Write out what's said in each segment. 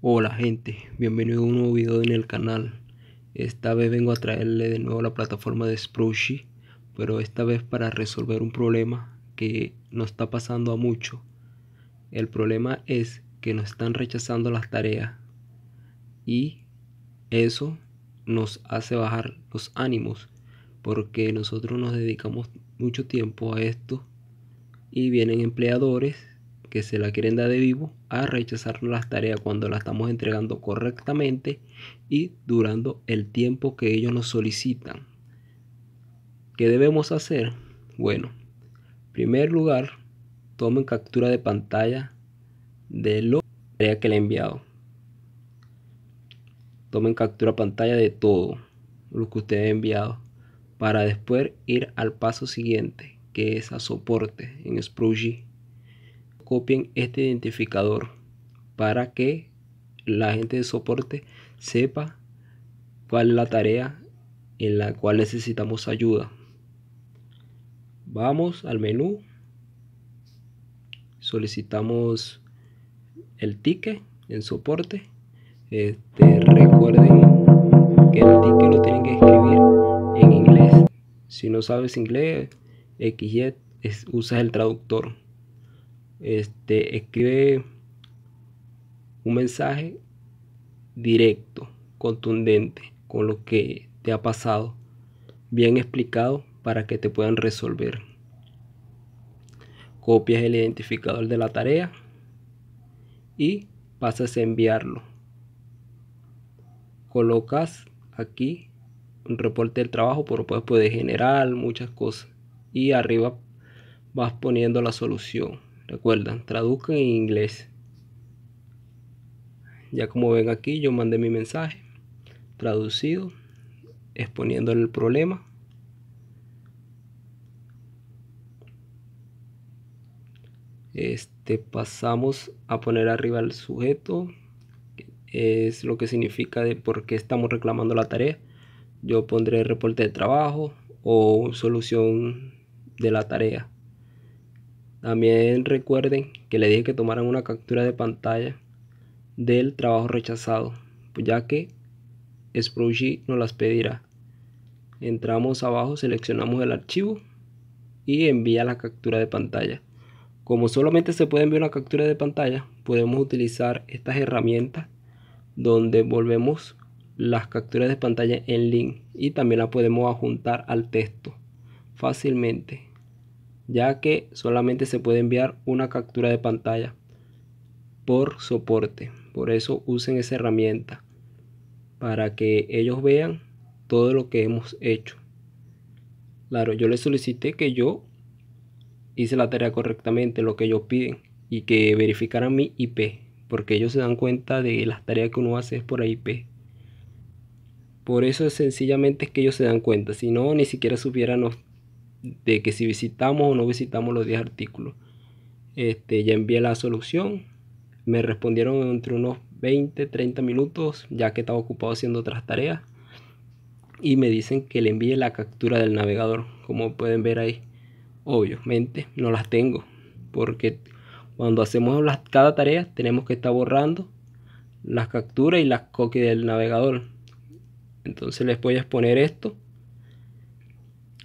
Hola gente, bienvenido a un nuevo video en el canal. Esta vez vengo a traerle de nuevo la plataforma de Sprushy, pero esta vez para resolver un problema que nos está pasando a mucho. El problema es que nos están rechazando las tareas y eso nos hace bajar los ánimos porque nosotros nos dedicamos mucho tiempo a esto y vienen empleadores que se la quieren dar de vivo a rechazar las tareas cuando las estamos entregando correctamente y durando el tiempo que ellos nos solicitan. ¿Qué debemos hacer? Bueno, en primer lugar, tomen captura de pantalla de lo que le he enviado. Tomen captura pantalla de todo lo que usted ha enviado para después ir al paso siguiente, que es a soporte en Spruce copien este identificador para que la gente de soporte sepa cuál es la tarea en la cual necesitamos ayuda. Vamos al menú, solicitamos el ticket en soporte. Este, recuerden que el ticket lo tienen que escribir en inglés. Si no sabes inglés, XY, es, usas el traductor este, escribe un mensaje directo, contundente, con lo que te ha pasado, bien explicado para que te puedan resolver. Copias el identificador de la tarea y pasas a enviarlo. Colocas aquí un reporte del trabajo, pero puedes, puedes generar muchas cosas. Y arriba vas poniendo la solución. Recuerdan, traduzca en inglés. Ya como ven aquí, yo mandé mi mensaje traducido, exponiendo el problema. Este, pasamos a poner arriba el sujeto, es lo que significa de por qué estamos reclamando la tarea. Yo pondré reporte de trabajo o solución de la tarea. También recuerden que le dije que tomaran una captura de pantalla del trabajo rechazado, ya que no nos las pedirá. Entramos abajo, seleccionamos el archivo y envía la captura de pantalla. Como solamente se puede enviar una captura de pantalla, podemos utilizar estas herramientas donde volvemos las capturas de pantalla en link y también las podemos adjuntar al texto fácilmente ya que solamente se puede enviar una captura de pantalla por soporte. Por eso usen esa herramienta para que ellos vean todo lo que hemos hecho. Claro, yo les solicité que yo hice la tarea correctamente, lo que ellos piden, y que verificaran mi IP, porque ellos se dan cuenta de las tareas que uno hace por IP. Por eso sencillamente es que ellos se dan cuenta, si no, ni siquiera supieran de que si visitamos o no visitamos los 10 artículos. Este, ya envié la solución. Me respondieron entre unos 20, 30 minutos, ya que estaba ocupado haciendo otras tareas. Y me dicen que le envíe la captura del navegador, como pueden ver ahí. Obviamente no las tengo, porque cuando hacemos cada tarea tenemos que estar borrando las capturas y las cookies del navegador. Entonces les voy a exponer esto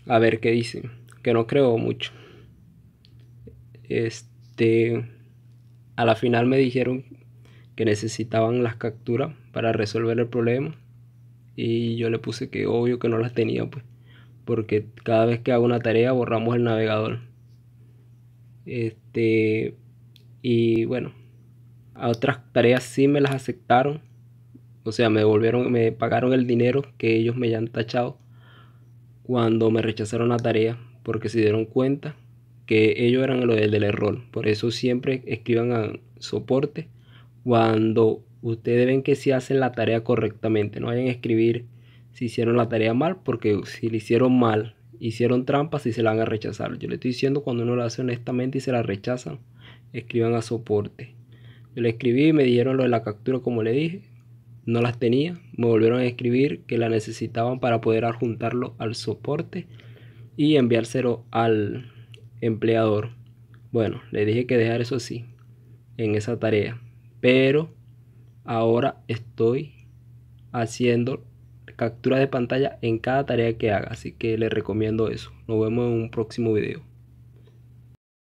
a ver qué dice. Que no creo mucho. Este. A la final me dijeron que necesitaban las capturas para resolver el problema. Y yo le puse que obvio que no las tenía, pues. Porque cada vez que hago una tarea borramos el navegador. Este. Y bueno. A otras tareas sí me las aceptaron. O sea, me devolvieron, me pagaron el dinero que ellos me hayan tachado cuando me rechazaron la tarea porque se dieron cuenta que ellos eran los del error. Por eso siempre escriban a soporte cuando ustedes ven que se hacen la tarea correctamente. No vayan a escribir si hicieron la tarea mal, porque si la hicieron mal, hicieron trampas y se la van a rechazar. Yo le estoy diciendo cuando uno lo hace honestamente y se la rechazan, escriban a soporte. Yo le escribí y me dijeron lo de la captura como le dije no las tenía, me volvieron a escribir que la necesitaban para poder adjuntarlo al soporte y enviárselo al empleador. Bueno, le dije que dejar eso así, en esa tarea, pero ahora estoy haciendo capturas de pantalla en cada tarea que haga, así que les recomiendo eso. Nos vemos en un próximo video.